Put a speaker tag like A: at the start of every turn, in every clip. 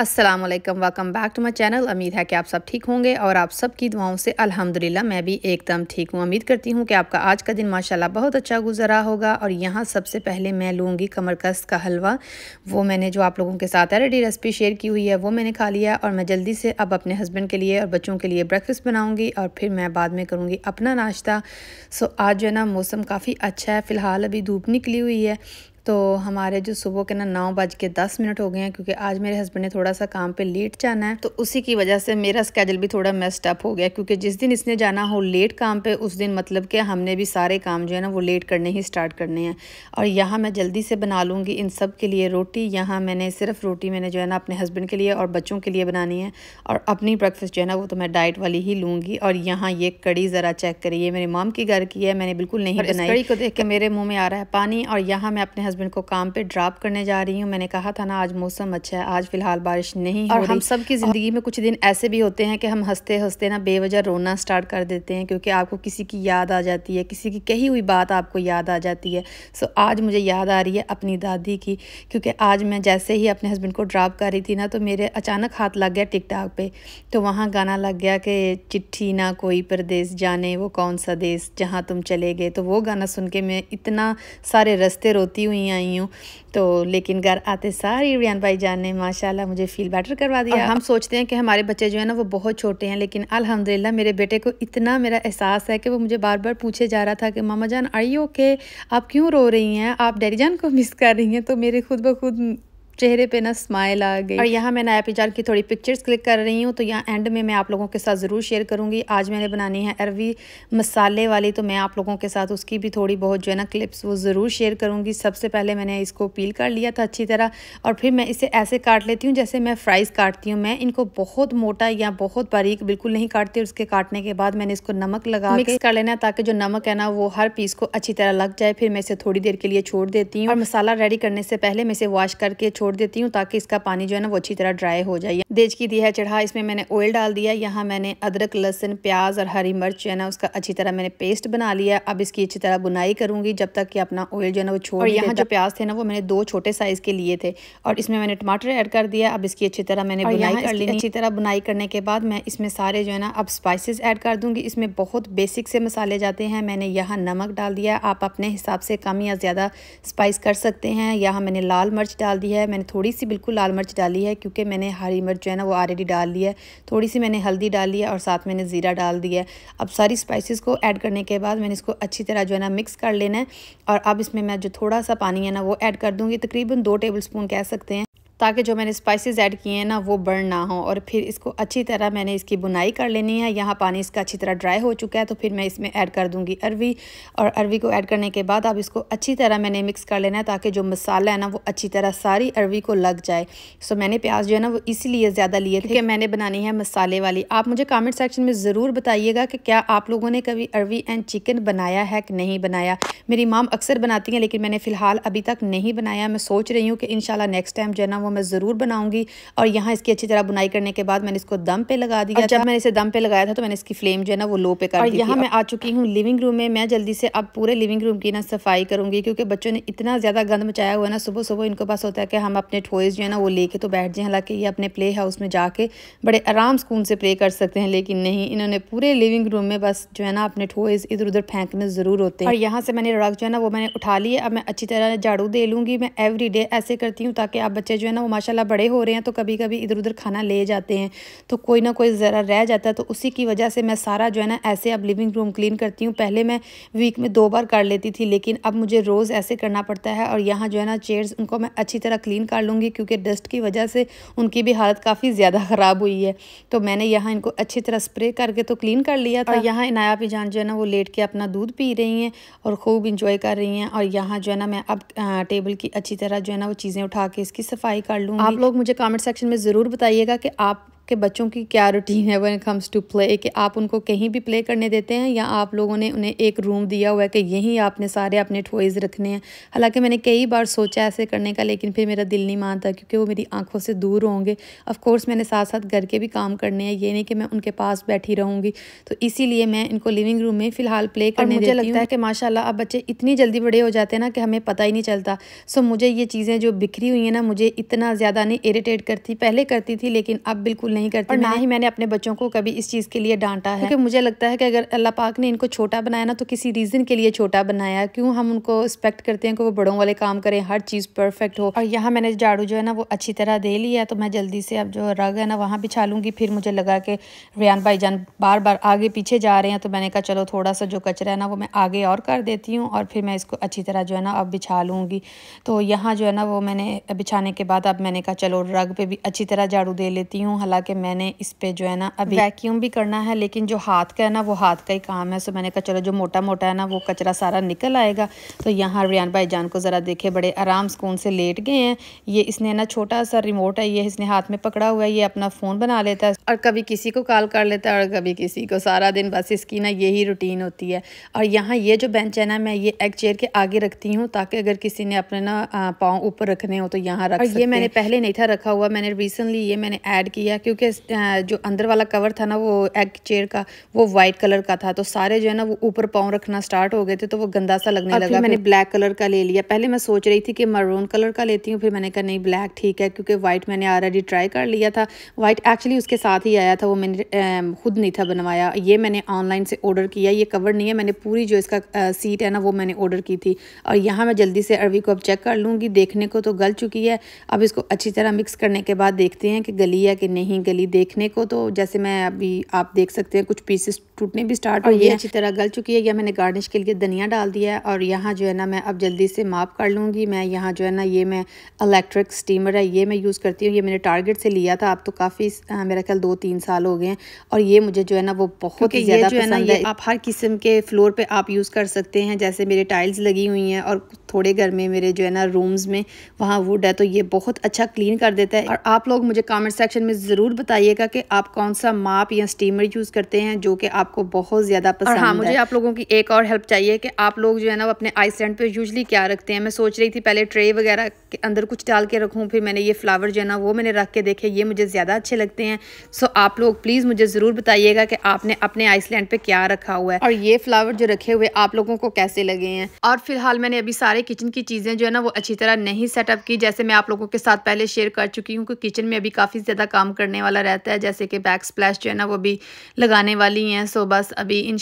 A: अस्सलाम वालेकुम welcome back to my channel उम्मीद है कि आप सब ठीक होंगे और आप सब की दुआओं से अल्हम्दुलिल्लाह मैं भी एकदम ठीक हूँ उम्मीद करती हूँ कि आपका आज का दिन माशाल्लाह बहुत अच्छा गुजरा होगा और यहाँ सबसे पहले मैं लूँगी कमरकस का हलवा वो मैंने जो आप लोगों के साथ रेडी रेसिपी शेयर की हुई है वो मैंने खा लिया और मैं जल्दी से अब अपने हस्बैंड के लिए और बच्चों के लिए ब्रेकफास्ट बनाऊँगी और फिर मैं बाद में करूँगी अपना नाश्ता सो आज जो है ना मौसम काफ़ी अच्छा है फ़िलहाल अभी धूप निकली हुई है तो हमारे जो सुबह के ना नौ बज के दस मिनट हो गए हैं क्योंकि आज मेरे हस्बैंड ने थोड़ा सा काम पे लेट जाना है तो उसी की वजह से मेरा स्केजल भी थोड़ा मेस्ट अप हो गया क्योंकि जिस दिन इसने जाना हो लेट काम पे उस दिन मतलब कि हमने भी सारे काम जो है ना वो लेट करने ही स्टार्ट करने हैं और यहाँ मैं जल्दी से बना लूँगी इन सब के लिए रोटी यहाँ मैंने सिर्फ रोटी मैंने जो है ना अपने हस्बैंड के लिए और बच्चों के लिए बनानी है और अपनी ब्रेकफास्ट जो है ना वो तो मैं डाइट वाली ही लूँगी और यहाँ ये कड़ी ज़रा चेक करिए मेरे माम की घर की है मैंने बिल्कुल नहीं बनाई कड़ी को देख के मेरे मुँह में आ रहा है पानी और यहाँ मैं अपने हस्बैंड को काम पे ड्रॉप करने जा रही हूँ मैंने कहा था ना आज मौसम अच्छा है आज फिलहाल बारिश नहीं और हम सब की ज़िंदगी में कुछ दिन ऐसे भी होते हैं कि हम हंसते हंसते ना बेवजह रोना स्टार्ट कर देते हैं क्योंकि आपको किसी की याद आ जाती है किसी की कही हुई बात आपको याद आ जाती है सो आज मुझे याद आ रही है अपनी दादी की क्योंकि आज मैं जैसे ही अपने हस्बैंड को ड्रॉप कर रही थी ना तो मेरे अचानक हाथ लग गया टिकटॉक पे तो वहाँ गाना लग गया कि चिट्ठी ना कोई परदेश जाने वो कौन सा देश जहाँ तुम चले गए तो वो गाना सुन के मैं इतना सारे रस्ते रोती हुई नहीं आई हूँ तो लेकिन घर आते सारी रियान भाई जान ने माशाल्लाह मुझे फील बेटर करवा दिया हम सोचते हैं कि हमारे बच्चे जो है ना वो बहुत छोटे हैं लेकिन अल्हम्दुलिल्लाह मेरे बेटे को इतना मेरा एहसास है कि वो मुझे बार बार पूछे जा रहा था कि मामा जान आई ओके आप क्यों रो रही हैं आप डैडी जान को मिस कर रही हैं तो मेरे खुद ब खुद चेहरे पे ना स्माइल आ गई और यहाँ मैं नया पिजार की थोड़ी पिक्चर्स क्लिक कर रही हूँ तो यहाँ एंड में मैं आप लोगों के साथ ज़रूर शेयर करूँगी आज मैंने बनानी है अरवी मसाले वाली तो मैं आप लोगों के साथ उसकी भी थोड़ी बहुत जो है ना क्लिप्स वो ज़रूर शेयर करूँगी सबसे पहले मैंने इसको पील कर लिया था अच्छी तरह और फिर मैं इसे ऐसे काट लेती हूँ जैसे मैं फ्राइज़ काटती हूँ मैं इनको बहुत मोटा या बहुत बारीक बिल्कुल नहीं काटती और उसके काटने के बाद मैंने इसको नमक लगा मिक्स कर लेना ताकि जो नमक है ना वो हर पीस को अच्छी तरह लग जाए फिर मैं इसे थोड़ी देर के लिए छोड़ देती हूँ और मसाला रेडी करने से पहले मैं इसे वॉश करके छोड़ छोड़ देती हूँ ताकि इसका पानी जो है ना वो अच्छी तरह ड्राई हो जाए देज की दी है चढ़ा इसमें मैंने ऑयल डाल दिया यहाँ मैंने अदरक लहसन प्याज और हरी मिर्च जो है ना उसका अच्छी तरह मैंने पेस्ट बना लिया अब इसकी अच्छी तरह बुनाई करूंगी जब तक कि अपना ऑयल जो है ना वो छोड़ और यहाँ जो प्याज थे ना वो मैंने दो छोटे साइज़ के लिए थे और इसमें मैंने टमाटर ऐड कर दिया अब इसकी अच्छी तरह मैंने बुनाई कर ली अच्छी तरह बुनाई करने के बाद मैं इसमें सारे जो है ना अब स्पाइसिस एड कर दूंगी इसमें बहुत बेसिक से मसाले जाते हैं मैंने यहाँ नमक डाल दिया आप अपने हिसाब से कम या ज़्यादा स्पाइस कर सकते हैं यहाँ मैंने लाल मिर्च डाल दी है मैंने मैंने थोड़ी सी बिल्कुल लाल मिर्च डाली है क्योंकि मैंने हरी मिर्च जो है ना वो ऑलरेडी डाल ली है थोड़ी सी मैंने हल्दी ली है और साथ मैंने ज़ीरा डाल दिया है अब सारी स्पाइसिस को ऐड करने के बाद मैंने इसको अच्छी तरह जो है ना मिक्स कर लेना है और अब इसमें मैं जो थोड़ा सा पानी है ना वो ऐड कर दूँगी तकरीबन दो टेबल स्पून कह सकते हैं ताकि जो मैंने स्पाइसेस ऐड किए हैं ना वो बर्न ना हो और फिर इसको अच्छी तरह मैंने इसकी बुनाई कर लेनी है यहाँ पानी इसका अच्छी तरह ड्राई हो चुका है तो फिर मैं इसमें ऐड कर दूँगी अरवी और अरवी को ऐड करने के बाद अब इसको अच्छी तरह मैंने मिक्स कर लेना है ताकि जो मसाला है ना वो अच्छी तरह सारी अरवी को लग जाए सो मैंने प्याज जो है ना वो इसीलिए ज़्यादा लिए थे कि मैंने बनानी है मसाले वाली आप मुझे कमेंट सेक्शन में ज़रूर बताइएगा कि क्या आप लोगों ने कभी अरवी एंड चिकन बनाया है कि नहीं बनाया मेरी माम अक्सर बनाती हैं लेकिन मैंने फ़िलहाल अभी तक नहीं बनाया मैं सोच रही हूँ कि इन नेक्स्ट टाइम जो है ना वो वो मैं ज़रूर बनाऊंगी और यहाँ इसकी अच्छी तरह बुनाई करने के बाद मैंने इसको दम पे लगा दिया जब मैंने इसे दम पे लगाया था तो मैंने इसकी फ्लेम जो है ना वो लो पे कर और यहाँ मैं आ चुकी हूँ लिविंग रूम में मैं जल्दी से अब पूरे लिविंग रूम की ना सफाई करूँगी क्योंकि बच्चों ने इतना ज़्यादा गंद मचाया हुआ है ना सुबह सुबह इनको पास होता है कि हम अपने टॉयज़ जो है ना वो लेके तो बैठ जाएँ हालांकि ये अपने प्ले हाउस में जाके बड़े आराम सुकून से प्ले कर सकते हैं लेकिन नहीं इन्होंने पूरे लिविंग रूम में बस जो है ना अपने टॉयज़ इधर उधर फेंकने ज़रूर होते हैं और यहाँ से मैंने रग जो है ना वो मैंने उठा लिया अब मैं अच्छी तरह झाड़ू दे लूँगी मैं एवरी ऐसे करती हूँ ताकि आप बच्चे जो है ना वो माशाल्लाह बड़े हो रहे हैं तो कभी कभी इधर उधर खाना ले जाते हैं तो कोई ना कोई ज़रा रह जाता है तो उसी की वजह से मैं सारा जो है ना ऐसे अब लिविंग रूम क्लीन करती हूँ पहले मैं वीक में दो बार कर लेती थी लेकिन अब मुझे रोज़ ऐसे करना पड़ता है और यहाँ जो है ना चेयर्स उनको मैं अच्छी तरह क्लीन कर लूँगी क्योंकि डस्ट की वजह से उनकी भी हालत काफ़ी ज़्यादा ख़राब हुई है तो मैंने यहाँ इनको अच्छी तरह स्प्रे करके तो क्लीन कर लिया था यहाँ इनाया जान जो है ना वो लेट के अपना दूध पी रही हैं और खूब इंजॉय कर रही हैं और यहाँ जो है ना मैं अब टेबल की अच्छी तरह जो है ना वो चीज़ें उठा के इसकी सफाई कर लूँगी आप लोग मुझे कमेंट सेक्शन में ज़रूर बताइएगा कि आप कि बच्चों की क्या रूटीन है वन कम्स टू प्ले कि आप उनको कहीं भी प्ले करने देते हैं या आप लोगों ने उन्हें एक रूम दिया हुआ है कि यहीं आपने सारे अपने टॉयज़ रखने हैं हालांकि मैंने कई बार सोचा ऐसे करने का लेकिन फिर मेरा दिल नहीं मानता क्योंकि वो मेरी आंखों से दूर होंगे ऑफकोर्स मैंने साथ साथ घर के भी काम करने हैं ये नहीं कि मैं उनके पास बैठी रहूँगी तो इसी मैं इनको लिविंग रूम में फ़िलहाल प्ले करने मुझे लगता है कि माशाला अब बच्चे इतनी जल्दी बड़े हो जाते हैं ना कि हमें पता ही नहीं चलता सो मुझे ये चीज़ें जो बिखरी हुई हैं ना मुझे इतना ज़्यादा नहीं इरीटेट करती पहले करती थी लेकिन अब बिल्कुल नहीं नहीं करती ना ही मैंने अपने बच्चों को कभी इस चीज़ के लिए डांटा है क्योंकि मुझे लगता है कि अगर अल्लाह पाक ने इनको छोटा बनाया ना तो किसी रीज़न के लिए छोटा बनाया क्यों हम उनको एक्सपेक्ट करते हैं कि वो बड़ों वाले काम करें हर चीज़ परफेक्ट हो और यहाँ मैंने झाड़ू जो है ना वो अच्छी तरह दे लिया तो मैं जल्दी से अब जो रग है ना वहाँ बिछा लूँगी फिर मुझे लगा कि रियान भाई जान बार बार आगे पीछे जा रहे हैं तो मैंने कहा चलो थोड़ा सा जो कचरा है ना वो मैं आगे और कर देती हूँ और फिर मैं इसको अच्छी तरह जो है ना अब बिछा लूँगी तो यहाँ जो है ना वो मैंने बिछाने के बाद अब मैंने कहा चलो रग पे भी अच्छी तरह झाड़ू दे लेती हूँ हालांकि कि मैंने इस पर जो है ना अभी वैक्यूम भी करना है लेकिन जो हाथ का है ना वो हाथ का ही काम है सो मैंने कहा चलो जो मोटा मोटा है ना वो कचरा सारा निकल आएगा तो यहाँ रियान भाई जान को ज़रा देखे बड़े आराम सुकून से लेट गए हैं ये इसने ना छोटा सा रिमोट है ये इसने हाथ में पकड़ा हुआ है ये अपना फ़ोन बना लेता है और कभी किसी को कॉल कर लेता है और कभी किसी को सारा दिन बस इसकी ना यही रूटीन होती है और यहाँ ये जो बेंच है ना मैं ये एग चेयर के आगे रखती हूँ ताकि अगर किसी ने अपने ना पाँव ऊपर रखने हो तो यहाँ रख ये मैंने पहले नहीं था रखा हुआ मैंने रिसेंटली ये मैंने ऐड किया कि क्योंकि जो अंदर वाला कवर था ना वो एग चेयर का वो वाइट कलर का था तो सारे जो है ना वो ऊपर पाँव रखना स्टार्ट हो गए थे तो वो गंदा सा लगने लगा मैंने ब्लैक कलर का ले लिया पहले मैं सोच रही थी कि मरून कलर का लेती हूँ फिर मैंने कहा नहीं ब्लैक ठीक है क्योंकि वाइट मैंने ऑलरेडी ट्राई कर लिया था वाइट एक्चुअली उसके साथ ही आया था वो मैंने खुद नहीं था बनवाया ये मैंने ऑनलाइन से ऑर्डर किया ये कवर नहीं है मैंने पूरी जो इसका सीट है ना वो मैंने ऑर्डर की थी और यहाँ मैं जल्दी से अरवी को अब चेक कर लूँगी देखने को तो गल चुकी है अब इसको अच्छी तरह मिक्स करने के बाद देखते हैं कि गली है कि नहीं गली देखने को तो जैसे मैं अभी आप देख सकते हैं कुछ पीसेस टूटने भी स्टार्ट हो गए अच्छी तरह गल चुकी है या मैंने गार्निश के लिए धनिया डाल दिया है और यहाँ जो है ना मैं अब जल्दी से माफ़ कर लूँगी मैं यहाँ जो है ना ये मैं इलेक्ट्रिक स्टीमर है ये मैं यूज़ करती हूँ ये मैंने टारगेट से लिया था अब तो काफ़ी मेरा ख्याल दो तीन साल हो गए हैं और ये मुझे जो है ना वो बहुत ही ज़्यादा जो है ना ये आप हर किस्म के फ्लोर पर आप यूज़ कर सकते हैं जैसे मेरे टाइल्स लगी हुई हैं और थोड़े घर में मेरे जो है ना रूम्स में वहाँ वुड है तो ये बहुत अच्छा क्लीन कर देता है और आप लोग मुझे कमेंट सेक्शन में ज़रूर बताइएगा कि आप कौन सा माप या स्टीमर यूज़ करते हैं जो कि आपको बहुत ज़्यादा हाँ, पसंद हाँ, मुझे आप लोगों की एक और हेल्प चाहिए कि आप लोग जो है ना अपने आइसलैंड पर यूजली क्या रखते हैं मैं सोच रही थी पहले ट्रे वगैरह के अंदर कुछ डाल के रखूँ फिर मैंने ये फ्लावर जो है ना वो मैंने रख के देखे ये मुझे ज़्यादा अच्छे लगते हैं सो आप लोग प्लीज़ मुझे ज़रूर बताइएगा कि आपने अपने आइसलैंड पर क्या रखा हुआ है और ये फ्लावर जो रखे हुए आप लोगों को कैसे लगे हैं और फिलहाल मैंने अभी सारे हमारे किचन की चीज़ें जो है ना वो अच्छी तरह नहीं सेटअप की जैसे मैं आप लोगों के साथ पहले शेयर कर चुकी हूँ कि किचन में अभी काफ़ी ज़्यादा काम करने वाला रहता है जैसे कि बैक स्प्लैश जो है ना वो भी लगाने वाली हैं सो बस अभी इन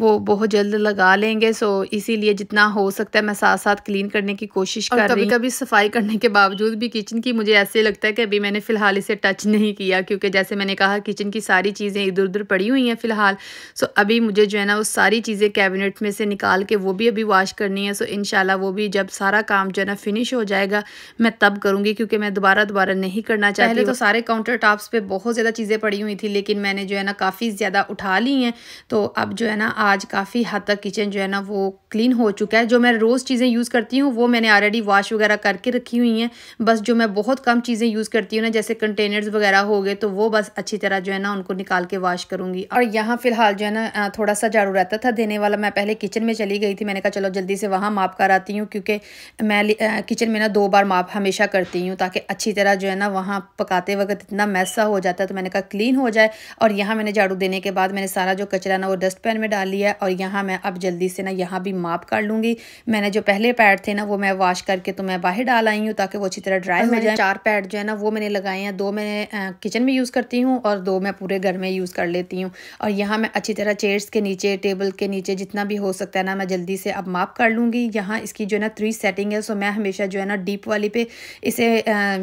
A: वो बहुत जल्द लगा लेंगे सो इसीलिए जितना हो सकता है मैं साथ साथ क्लीन करने की कोशिश कर कभी कभी सफाई करने के बावजूद भी किचन की मुझे ऐसे लगता है कि अभी मैंने फ़िलहाल इसे टच नहीं किया क्योंकि जैसे मैंने कहा किचन की सारी चीज़ें इधर उधर पड़ी हुई हैं फ़िलहाल सो अभी मुझे जो है ना वो सारी चीज़ें कैबिनेट में से निकाल के वो भी अभी वॉश करनी है सो इन ताला वो भी जब सारा काम जो है ना फिनिश हो जाएगा मैं तब करूँगी क्योंकि मैं दोबारा दोबारा नहीं करना चाहती पहले तो सारे काउंटर टॉप्स पे बहुत ज़्यादा चीज़ें पड़ी हुई थी लेकिन मैंने जो है ना काफ़ी ज़्यादा उठा ली हैं तो अब जो है ना आज काफ़ी हद तक किचन जो है ना वो क्लीन हो चुका है जो मैं रोज़ चीज़ें यूज़ करती हूँ वो मैंने ऑलरेडी वॉश वगैरह करके रखी हुई हैं बस जो मैं बहुत कम चीज़ें यूज़ करती हूँ ना जैसे कंटेनर्स वगैरह हो गए तो वो बस अच्छी तरह जो है ना उनको निकाल के वॉश करूँगी और यहाँ फ़िलहाल जो है ना थोड़ा सा झाड़ू रहता था देने वाला मैं पहले किचन में चली गई थी मैंने कहा चलो जल्दी से वहाँ माप कर लगाती हूँ क्योंकि मैं किचन में ना दो बार माप हमेशा करती हूँ ताकि अच्छी तरह जो है ना वहाँ पकाते वक्त इतना मैसा हो जाता है तो मैंने कहा क्लीन हो जाए और यहाँ मैंने झाड़ू देने के बाद मैंने सारा जो कचरा ना वो डस्टपैन में डाल लिया और यहाँ मैं अब जल्दी से ना यहाँ भी माप कर लूँगी मैंने जो पहले पैड थे ना वो मैं वॉश करके तो मैं बाहर डाल आई हूँ ताकि वो अच्छी तरह ड्राई हो जाए चार पैड जो है ना वो मैंने लगाए हैं दो मैंने किचन में यूज़ करती हूँ और दो मैं पूरे घर में यूज़ कर लेती हूँ और यहाँ मैं अच्छी तरह चेयर्स के नीचे टेबल के नीचे जितना भी हो सकता है ना मैं जल्दी से अब माप कर लूँगी यहाँ इस इसकी जो है ना थ्री सेटिंग है सो मैं हमेशा जो है ना डीप वाली पे इसे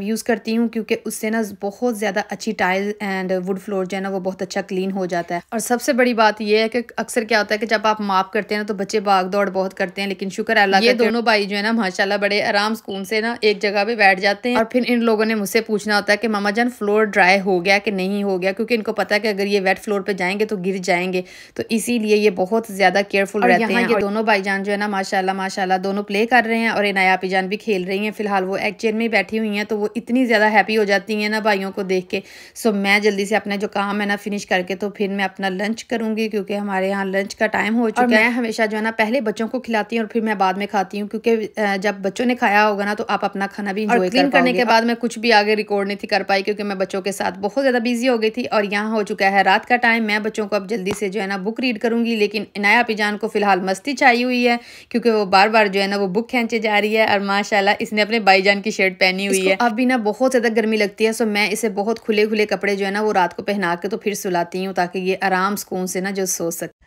A: यूज़ करती हूँ क्योंकि उससे ना बहुत ज़्यादा अच्छी टाइल एंड वुड फ्लोर जो है ना वो बहुत अच्छा क्लीन हो जाता है और सबसे बड़ी बात यह है कि अक्सर क्या होता है कि जब आप माप करते हैं ना तो बच्चे भाग दौड़ बहुत करते हैं लेकिन शुक्र अल्लाह ये दोनों भाई जो है ना माशाला बड़े आराम सुकून से ना एक जगह पर बैठ जाते हैं और फिर इन लोगों ने मुझसे पूछना होता है कि मामा जान फ्लोर ड्राई हो गया कि नहीं हो गया क्योंकि इनको पता है कि अगर ये वेट फ्लोर पर जाएंगे तो गिर जाएंगे तो इसीलिए ये बहुत ज़्यादा केयरफुल रहते हैं ये दोनों भाईजान जो है ना माशाला माशाला दोनों प्ले कर रहे हैं और इनाया पिजान भी खेल रही हैं फिलहाल वो एक चेयर में बैठी हुई हैं तो वो इतनी ज़्यादा हैप्पी हो जाती हैं ना भाइयों को देख के सो मैं जल्दी से अपना जो काम है ना फिनिश करके तो फिर मैं अपना लंच करूँगी क्योंकि हमारे यहाँ लंच का टाइम हो चुका है हमेशा जो है ना पहले बच्चों को खिलाती हूँ और फिर मैं बाद में खाती हूँ क्योंकि जब बच्चों ने खाया होगा ना तो आप अपना खाना भी इंजॉय क्लीन करने के बाद मैं कुछ भी आगे रिकॉर्ड नहीं थी कर पाई क्योंकि मैं बच्चों के साथ बहुत ज़्यादा बिजी हो गई थी और यहाँ हो चुका है रात का टाइम मैं बच्चों को अब जल्दी से जो है ना बुक रीड करूँगी लेकिन इनाया पिजान को फिलहाल मस्ती छाई हुई है क्योंकि वो बार बार जो जो है ना वो बुक खेचे जा रही है और माशाल्लाह इसने अपने भाईजान की शर्ट पहनी हुई है अब भी ना बहुत ज़्यादा गर्मी लगती है सो मैं इसे बहुत खुले खुले कपड़े जो है ना वो रात को पहना के तो फिर सुलाती हूँ ताकि ये आराम सुकून से ना जो सो सके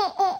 A: हाँ?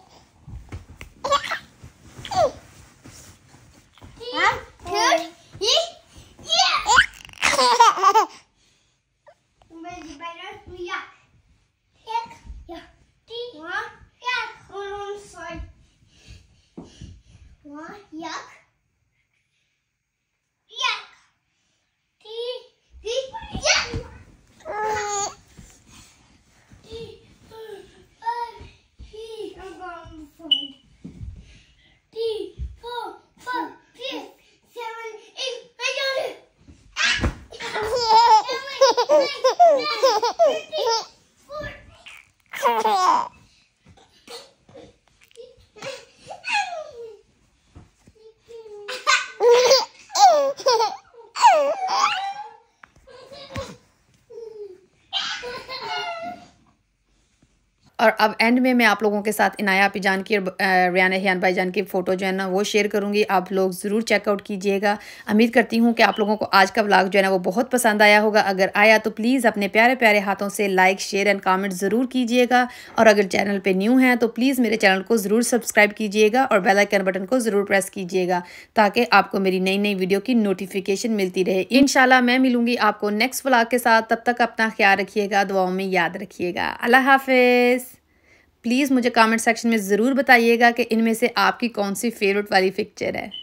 A: और अब एंड में मैं आप लोगों के साथ इनाया पिजान की और रियाना हियान जान की फ़ोटो जो है ना वो शेयर करूँगी आप लोग ज़रूर चेकआउट कीजिएगा उम्मीद करती हूँ कि आप लोगों को आज का ब्लाग जो है ना वो बहुत पसंद आया होगा अगर आया तो प्लीज़ अपने प्यारे प्यारे हाथों से लाइक शेयर एंड कमेंट ज़रूर कीजिएगा और अगर चैनल पर न्यू हैं तो प्लीज़ मेरे चैनल को ज़रूर सब्सक्राइब कीजिएगा और बेलाइकन बटन को ज़रूर प्रेस कीजिएगा ताकि आपको मेरी नई नई वीडियो की नोटिफिकेशन मिलती रहे इन मैं मिलूंगी आपको नेक्स्ट व्लॉग के साथ तब तक अपना ख्याल रखिएगा दुआओं में याद रखिएगा अल्लाह हाफिज़ प्लीज़ मुझे कमेंट सेक्शन में ज़रूर बताइएगा कि इनमें से आपकी कौन सी फेवरेट वाली पिक्चर है